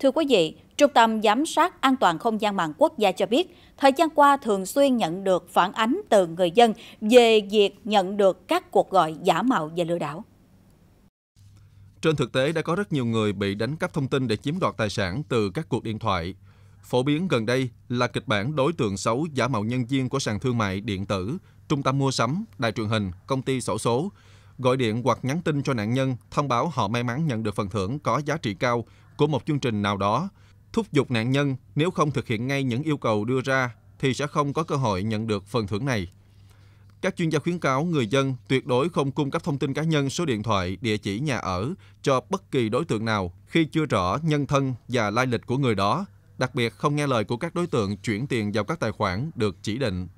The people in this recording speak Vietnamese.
Thưa quý vị, Trung tâm Giám sát An toàn Không gian mạng quốc gia cho biết, thời gian qua thường xuyên nhận được phản ánh từ người dân về việc nhận được các cuộc gọi giả mạo và lừa đảo. Trên thực tế đã có rất nhiều người bị đánh cắp thông tin để chiếm đoạt tài sản từ các cuộc điện thoại. Phổ biến gần đây là kịch bản đối tượng xấu giả mạo nhân viên của sàn thương mại điện tử, trung tâm mua sắm, đài truyền hình, công ty sổ số, gọi điện hoặc nhắn tin cho nạn nhân thông báo họ may mắn nhận được phần thưởng có giá trị cao của một chương trình nào đó, thúc giục nạn nhân nếu không thực hiện ngay những yêu cầu đưa ra thì sẽ không có cơ hội nhận được phần thưởng này. Các chuyên gia khuyến cáo người dân tuyệt đối không cung cấp thông tin cá nhân, số điện thoại, địa chỉ nhà ở cho bất kỳ đối tượng nào khi chưa rõ nhân thân và lai lịch của người đó, đặc biệt không nghe lời của các đối tượng chuyển tiền vào các tài khoản được chỉ định.